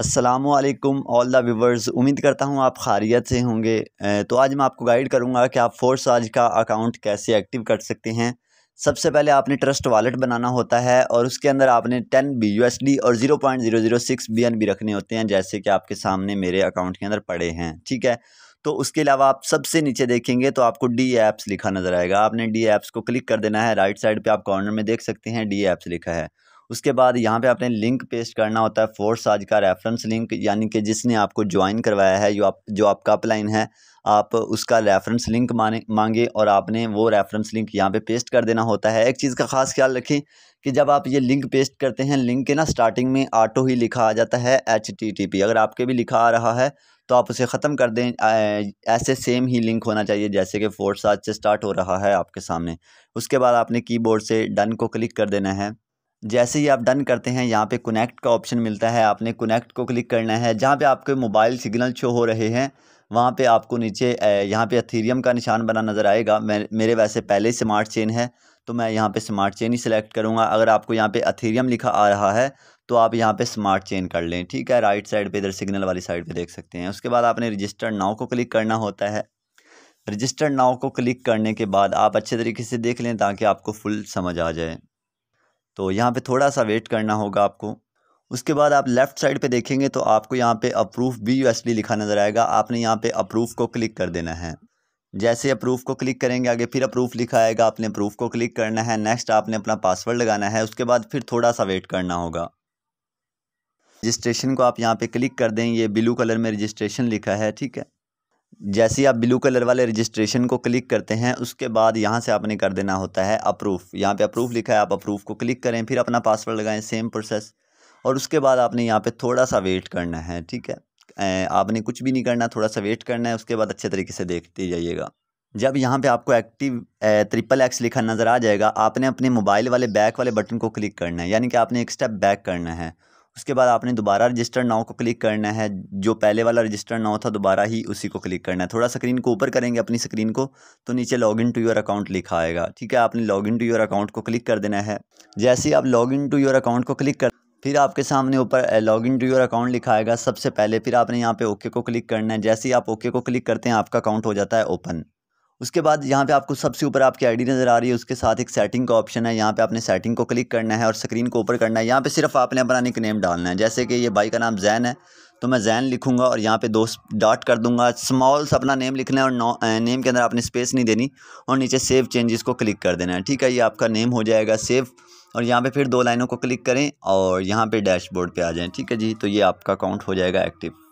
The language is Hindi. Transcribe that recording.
असलम ऑल द व्यूवर्स उम्मीद करता हूँ आप खारियत से होंगे तो आज मैं आपको गाइड करूँगा कि आप फोर्स आज का अकाउंट कैसे एक्टिव कर सकते हैं सबसे पहले आपने ट्रस्ट वॉलेट बनाना होता है और उसके अंदर आपने ten B U S D और zero point zero zero six B N B रखने होते हैं जैसे कि आपके सामने मेरे अकाउंट के अंदर पड़े हैं ठीक है तो उसके अलावा आप सबसे नीचे देखेंगे तो आपको डी ऐप्स लिखा नज़र आएगा आपने डी ऐप्स को क्लिक कर देना है राइट साइड पर आप कॉर्नर में देख सकते हैं डी ऐप्स लिखा है उसके बाद यहाँ पे आपने लिंक पेस्ट करना होता है फोर्स आज का रेफरेंस लिंक यानी कि जिसने आपको ज्वाइन करवाया है जो आप जो आपका अपलाइन है आप उसका रेफरेंस लिंक माने मांगे और आपने वो रेफरेंस लिंक यहाँ पे पेस्ट कर देना होता है एक चीज़ का ख़ास ख्याल रखें कि जब आप ये लिंक पेस्ट करते हैं लिंक के ना स्टार्टिंग में ऑटो ही लिखा आ जाता है एच टी टी पी अगर आपके भी लिखा आ रहा है तो आप उसे ख़त्म कर दें ऐसे सेम ही लिंक होना चाहिए जैसे कि फोर्स आज से स्टार्ट हो रहा है आपके सामने उसके बाद आपने कीबोर्ड से डन को क्लिक कर देना है जैसे ही आप डन करते हैं यहाँ पे कनेक्ट का ऑप्शन मिलता है आपने कनेक्ट को क्लिक करना है जहाँ पे आपके मोबाइल सिग्नल शो हो रहे हैं वहाँ पे आपको नीचे यहाँ पे अथीरियम का निशान बना नज़र आएगा मैं मेरे वैसे पहले स्मार्ट चेन है तो मैं यहाँ पे स्मार्ट चेन ही सिलेक्ट करूँगा अगर आपको यहाँ पे अथीरियम लिखा आ रहा है तो आप यहाँ पे स्मार्ट चेन कर लें ठीक है राइट साइड पे इधर सिग्नल वाली साइड पे देख सकते हैं उसके बाद आपने रजिस्टर नाव को क्लिक करना होता है रजिस्टर नाव को क्लिक करने के बाद आप अच्छे तरीके से देख लें ताकि आपको फुल समझ आ जाए तो यहाँ पे थोड़ा सा वेट करना होगा आपको उसके बाद आप लेफ़्ट साइड पे देखेंगे तो आपको यहाँ पे अप्रूव बी यू लिखा नज़र आएगा आपने यहाँ पे अप्रूव को क्लिक कर देना है जैसे अप्रूव को क्लिक करेंगे आगे फिर अप्रूव लिखा आएगा आपने अप्रूव को क्लिक करना है नेक्स्ट आपने अपना पासवर्ड लगाना है उसके बाद फिर थोड़ा सा वेट करना होगा रजिस्ट्रेशन को आप यहाँ पर क्लिक कर दें ये ब्लू कलर में रजिस्ट्रेशन लिखा है ठीक है जैसे ही आप ब्लू कलर वाले रजिस्ट्रेशन को क्लिक करते हैं उसके बाद यहाँ से आपने कर देना होता है अप्रूव यहाँ पे अप्रूव लिखा है आप अप्रूव को क्लिक करें फिर अपना पासवर्ड लगाएं सेम प्रोसेस और उसके बाद आपने यहाँ पे थोड़ा सा वेट करना है ठीक है आपने कुछ भी नहीं करना थोड़ा सा वेट करना है उसके बाद अच्छे तरीके से देखते जाइएगा जब यहाँ पर आपको एक्टिव ट्रिपल एक्स लिखा नज़र आ जाएगा आपने अपने मोबाइल वाले बैक वाले बटन को क्लिक करना है यानी कि आपने एक स्टेप बैक करना है उसके बाद आपने दोबारा रजिस्टर्ड नाव को क्लिक करना है जो पहले वाला रजिस्टर्ड नाव था दोबारा ही उसी को क्लिक करना है थोड़ा स्क्रीन को ऊपर करेंगे अपनी स्क्रीन को तो नीचे log in to your account लिखा आएगा ठीक है आपने log in to your account को क्लिक कर देना है जैसे ही आप log in to your account को क्लिक कर फिर आपके सामने ऊपर log in to your account लिखा आएगा सबसे पहले फिर आपने यहाँ पे ओके को क्लिक करना है जैसे ही आप ओके को क्लिक करते हैं आपका अकाउंट हो जाता है ओपन उसके बाद यहाँ पे आपको सबसे ऊपर आपकी आईडी नज़र आ रही है उसके साथ एक सेटिंग का ऑप्शन है यहाँ पे आपने सेटिंग को क्लिक करना है और स्क्रीन को ऊपर करना है यहाँ पे सिर्फ आपने अपना निक नेम डालना है जैसे कि ये भाई का नाम जैन है तो मैं जैन लिखूंगा और यहाँ पे दो डॉट कर दूंगा स्मॉल सा अपना नेम लिखना है और नेम के अंदर आपने स्पेस नहीं देनी और नीचे सेव चेंजेस को क्लिक कर देना है ठीक है ये आपका नेम हो जाएगा सेव और यहाँ पे फिर दो लाइनों को क्लिक करें और यहाँ पे डैशबोर्ड पे आ जाएं ठीक है जी तो ये आपका अकाउंट हो जाएगा एक्टिव